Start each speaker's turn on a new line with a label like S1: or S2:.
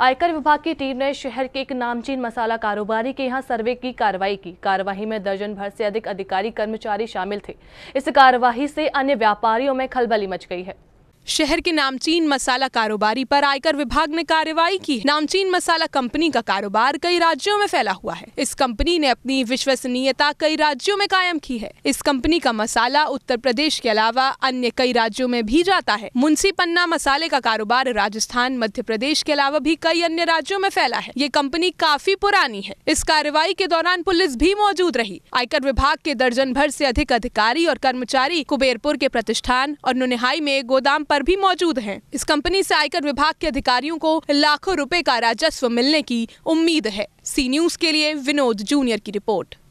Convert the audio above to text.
S1: आयकर विभाग की टीम ने शहर के एक नामचीन मसाला कारोबारी के यहाँ सर्वे की कार्रवाई की कार्यवाही में दर्जन भर से अधिक अधिकारी कर्मचारी शामिल थे इस कार्यवाही से अन्य व्यापारियों में खलबली मच गई है
S2: शहर के नामचीन मसाला कारोबारी पर आयकर विभाग ने कार्रवाई की नामचीन मसाला कंपनी का कारोबार कई राज्यों में फैला हुआ है इस कंपनी ने अपनी विश्वसनीयता कई राज्यों में कायम की है इस कंपनी का मसाला उत्तर प्रदेश के अलावा अन्य कई राज्यों में भी जाता है मुंशी पन्ना मसाले का कारोबार राजस्थान मध्य प्रदेश के अलावा भी कई अन्य राज्यों में फैला है ये कंपनी काफी पुरानी है इस कार्रवाई के दौरान पुलिस भी मौजूद रही आयकर विभाग के दर्जन भर ऐसी अधिक अधिकारी और कर्मचारी कुबेरपुर के प्रतिष्ठान और नुनिहाई में गोदाम पर भी मौजूद है इस कंपनी से आयकर विभाग के अधिकारियों को लाखों रुपए का राजस्व मिलने की उम्मीद है सी न्यूज के लिए विनोद जूनियर की रिपोर्ट